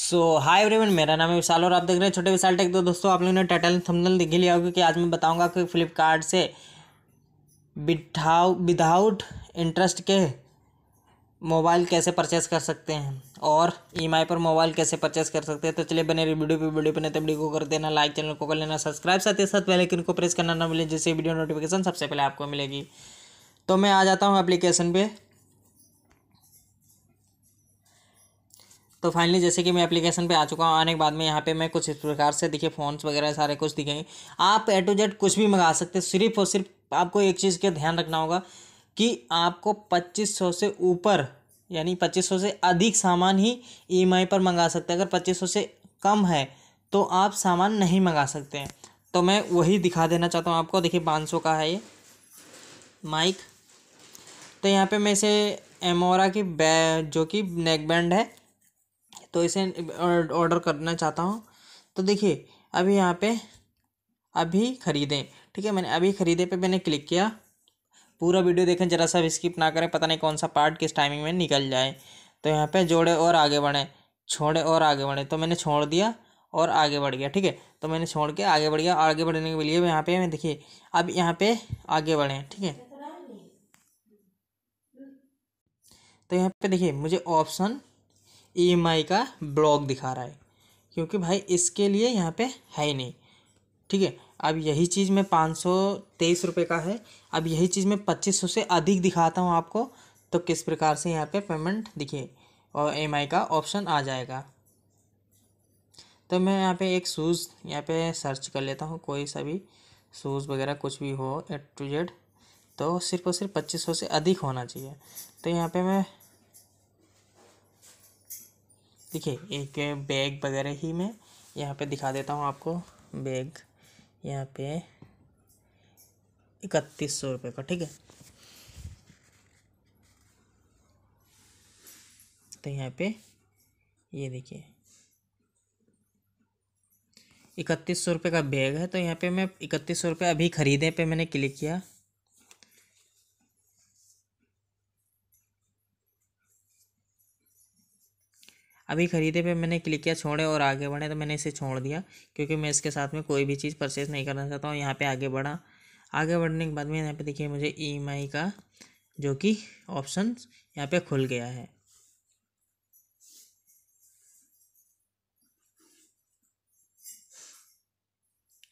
सो hi everyone मेरा नाम है विशाल और आप देख रहे हैं छोटे विशाल टेक तो दोस्तों आप लोगों ने टाइटल थंबनेल देख लिया होगा कि आज मैं बताऊंगा कि फ्लिपकार्ट से बिठाउ विदाउट इंटरेस्ट के मोबाइल कैसे परचेस कर सकते हैं और ईएमआई e पर मोबाइल कैसे परचेस कर सकते हैं तो चलिए बने वीडियो पे वीडियो बने तो वीडियो को कर देना लाइक चैनल को कर लेना सब्सक्राइब साथ ही साथ पहले किन को प्रेस करना ना मिले जिससे वीडियो नोटिफिकेशन सबसे पहले आपको मिलेगी तो मैं आ जाता हूँ अप्लीकेशन पर तो फाइनली जैसे कि मैं एप्लीकेशन पे आ चुका हूँ आने के बाद में यहाँ पे मैं कुछ इस प्रकार से दिखे फ़ोन्स वगैरह सारे कुछ दिखेंगे आप ए टू जेड कुछ भी मंगा सकते सिर्फ और सिर्फ आपको एक चीज़ का ध्यान रखना होगा कि आपको पच्चीस सौ से ऊपर यानी पच्चीस सौ से अधिक सामान ही ई e पर मंगा सकते हैं अगर पच्चीस सौ से कम है तो आप सामान नहीं मंगा सकते हैं तो मैं वही दिखा देना चाहता हूँ आपको देखिए पाँच सौ का है ये माइक तो यहाँ पे मैं इसे एमोरा की बै जो कि नेक बैंड है तो इसे ऑर्डर करना चाहता हूँ तो देखिए अभी यहाँ पे अभी ख़रीदें ठीक है मैंने अभी ख़रीदे पे मैंने क्लिक किया पूरा वीडियो देखें ज़रा सा स्किप ना करें पता नहीं कौन सा पार्ट किस टाइमिंग में निकल जाए तो यहाँ पे जोड़े और आगे बढ़ें छोड़े और आगे बढ़ें तो मैंने छोड़ दिया और आगे बढ़ गया ठीक है तो मैंने छोड़ के आगे बढ़ गया आगे बढ़ने के लिए यहाँ पर मैं देखिए अब यहाँ पर आगे बढ़ें ठीक है तो यहाँ पर देखिए मुझे ऑप्शन ई e का ब्लॉक दिखा रहा है क्योंकि भाई इसके लिए यहाँ पे है ही नहीं ठीक है अब यही चीज़ में पाँच सौ तेईस रुपये का है अब यही चीज़ में पच्चीस सौ से अधिक दिखाता हूँ आपको तो किस प्रकार से यहाँ पे पेमेंट दिखे और एम e का ऑप्शन आ जाएगा तो मैं यहाँ पे एक शूज़ यहाँ पे सर्च कर लेता हूँ कोई सा भी शूज़ वगैरह कुछ भी हो एट टू जेड तो सिर्फ और सिर्फ पच्चीस सौ से अधिक होना चाहिए तो यहाँ पर मैं देखिए एक बैग वगैरह ही मैं यहाँ पे दिखा देता हूँ आपको बैग यहाँ पे इकतीस सौ रुपये का ठीक है तो यहाँ पे ये देखिए इकतीस सौ रुपये का बैग है तो यहाँ पे मैं इकतीस सौ रुपये अभी ख़रीदे पे मैंने क्लिक किया अभी ख़रीदे पे मैंने क्लिक किया छोड़े और आगे बढ़े तो मैंने इसे छोड़ दिया क्योंकि मैं इसके साथ में कोई भी चीज़ परचेज नहीं करना चाहता हूँ यहाँ पे आगे बढ़ा आगे बढ़ने के बाद में यहाँ पे देखिए मुझे ई का जो कि ऑप्शन यहाँ पर खुल गया है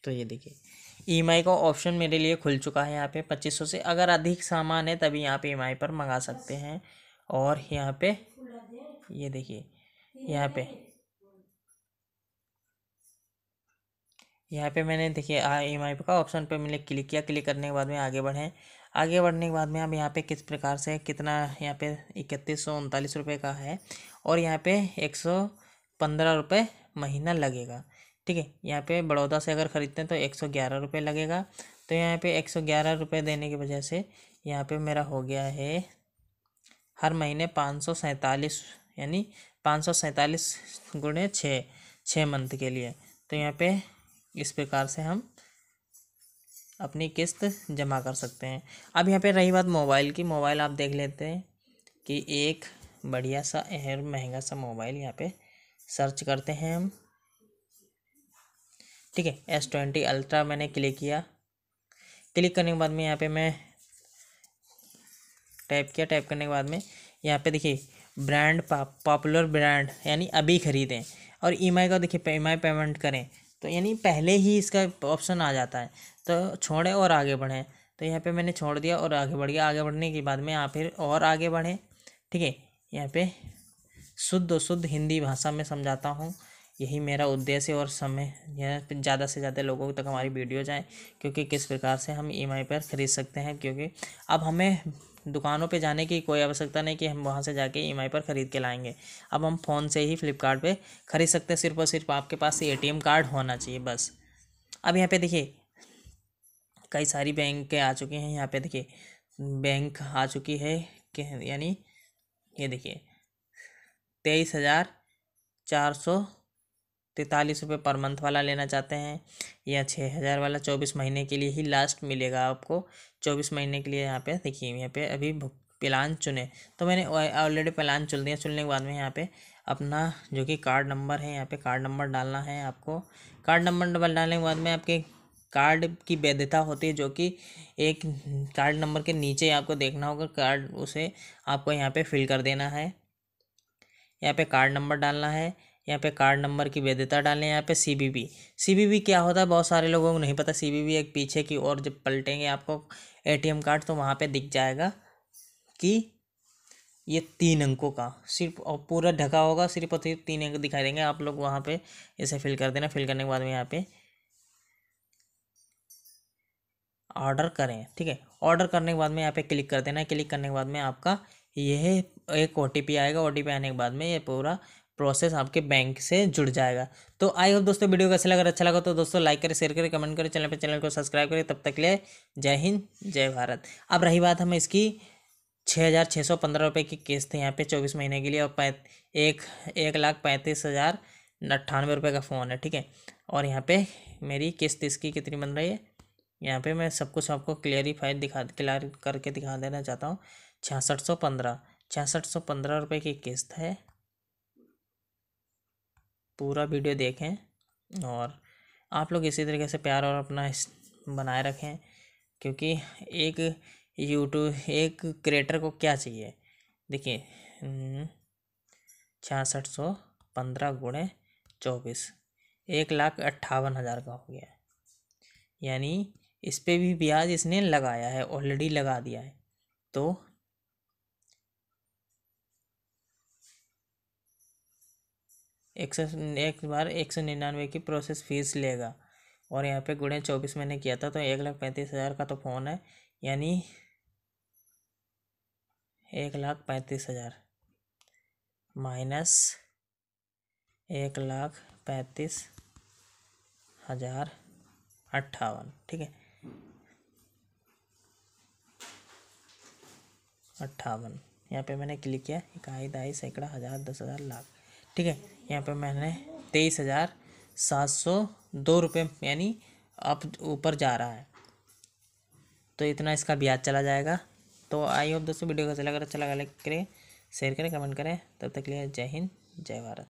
तो ये देखिए ई का ऑप्शन मेरे लिए खुल चुका है यहाँ पे पच्चीस सौ से अगर अधिक सामान है तभी यहाँ पे ई पर मंगा सकते हैं और यहाँ पे ये देखिए यहाँ पे यहाँ पे मैंने देखिए एम आई का ऑप्शन पे मैंने क्लिक किया क्लिक करने के बाद में आगे बढ़े आगे बढ़ने के बाद में अब यहाँ पे किस प्रकार से कितना यहाँ पे इकतीस सौ उनतालीस रुपये का है और यहाँ पे एक सौ पंद्रह रुपये महीना लगेगा ठीक है यहाँ पे बड़ौदा से अगर ख़रीदते हैं तो एक सौ ग्यारह रुपये लगेगा तो यहाँ पे एक सौ ग्यारह रुपये देने की वजह से यहाँ पे मेरा हो गया है हर महीने पाँच सौ सैंतालीस यानी पाँच सौ सैंतालीस गुणे छः छः मंथ के लिए तो यहाँ पे इस प्रकार से हम अपनी किस्त जमा कर सकते हैं अब यहाँ पे रही बात मोबाइल की मोबाइल आप देख लेते हैं कि एक बढ़िया सा अहर महंगा सा मोबाइल यहाँ पे सर्च करते हैं हम ठीक है एस ट्वेंटी अल्ट्रा मैंने क्लिक किया क्लिक करने के बाद में यहाँ पे मैं टाइप किया टाइप करने के बाद में यहाँ पे देखिए ब्रांड पॉपुलर ब्रांड यानी अभी ख़रीदें और ई e का देखिए ई पेमेंट e करें तो यानी पहले ही इसका ऑप्शन आ जाता है तो छोड़ें और आगे बढ़ें तो यहाँ पे मैंने छोड़ दिया और आगे बढ़ गया आगे बढ़ने के बाद में आप फिर और आगे बढ़ें ठीक है यहाँ पे शुद्ध शुद्ध हिंदी भाषा में समझाता हूँ यही मेरा उद्देश्य और समय यह ज़्यादा से ज़्यादा लोगों तक हमारी वीडियो जाए क्योंकि किस प्रकार से हम ई e पर ख़रीद सकते हैं क्योंकि अब हमें दुकानों पे जाने की कोई आवश्यकता नहीं कि हम वहाँ से जाके ई e पर ख़रीद के लाएंगे अब हम फ़ोन से ही फ्लिपकार्ट ख़रीद सकते हैं सिर्फ और सिर्फ आपके पास ए कार्ड होना चाहिए बस अब यहाँ पे देखिए कई सारी बैंक के आ चुकी हैं यहाँ पे देखिए बैंक आ चुकी है कि यानी ये देखिए तेईस हज़ार चार सौ तैंतालीस रुपये पर मंथ वाला लेना चाहते हैं या छः हज़ार वाला चौबीस महीने के लिए ही लास्ट मिलेगा आपको चौबीस महीने के लिए यहाँ पे देखिए यहाँ पे अभी प्लान चुने तो मैंने ऑलरेडी प्लान चुन दिया चुनने के बाद में यहाँ पे अपना जो कि कार्ड नंबर है यहाँ पे कार्ड नंबर डालना है आपको कार्ड नंबर डबल डालने के बाद में आपके कार्ड की वैधता होती है जो कि एक कार्ड नंबर के नीचे आपको देखना होगा कार्ड उसे आपको यहाँ पर फिल कर देना है यहाँ पर कार्ड नंबर डालना है यहाँ पे कार्ड नंबर की वैधता डालें यहाँ पे सीबीबी सीबीबी क्या होता है बहुत सारे लोगों को नहीं पता सीबीबी एक पीछे की ओर जब पलटेंगे आपको एटीएम कार्ड तो वहाँ पे दिख जाएगा कि ये तीन अंकों का सिर्फ और पूरा ढका होगा सिर्फ और सिर्फ तीन अंक दिखाई देंगे आप लोग वहाँ पर इसे फिल कर देना फिल करने के बाद में यहाँ पर ऑर्डर करें ठीक है ऑर्डर करने के बाद में यहाँ पे क्लिक कर देना क्लिक करने के बाद में आपका यह एक ओ आएगा ओ आने के बाद में ये पूरा प्रोसेस आपके बैंक से जुड़ जाएगा तो आई होप दोस्तों वीडियो कैसे अच्छा लगा अच्छा लगा तो दोस्तों लाइक करें शेयर करें कमेंट करें चैनल पर चैनल को सब्सक्राइब करें तब तक ले जय हिंद जय भारत अब रही बात हमें इसकी छः हज़ार छः सौ पंद्रह रुपये की केस थे यहाँ पे चौबीस महीने के लिए और पै एक एक लाख पैंतीस हज़ार अट्ठानवे रुपये का फ़ोन है ठीक है और यहाँ पे मेरी किस्त इसकी कितनी बन रही है यहाँ पे मैं सब कुछ आपको क्लियरिफाइड दिखा क्लियर करके दिखा देना चाहता हूँ छियासठ सौ पंद्रह छियासठ सौ पंद्रह रुपये की किस्त है पूरा वीडियो देखें और आप लोग इसी तरीके से प्यार और अपना बनाए रखें क्योंकि एक यूट्यूब एक क्रिएटर को क्या चाहिए देखिए छियासठ सौ पंद्रह गुणे चौबीस एक लाख अट्ठावन हज़ार का हो गया यानी इस पर भी ब्याज इसने लगाया है ऑलरेडी लगा दिया है तो एक सौ एक बार एक सौ निन्यानवे की प्रोसेस फीस लेगा और यहाँ पे गुणे चौबीस महीने किया था तो एक लाख पैंतीस हज़ार का तो फ़ोन है यानी एक लाख पैंतीस हज़ार माइनस एक लाख पैंतीस हज़ार अट्ठावन ठीक है अट्ठावन यहाँ पे मैंने क्लिक किया इकाई दाई सैकड़ा हज़ार दस हज़ार लाख ठीक है यहाँ पे मैंने तेईस हज़ार सात सौ दो रुपये यानी अब ऊपर जा रहा है तो इतना इसका ब्याज चला जाएगा तो आई होप दोस्तों वीडियो को अच्छा लगा अच्छा लगा लाइक करें शेयर करें कमेंट करें तब तक लिए जय हिंद जय भारत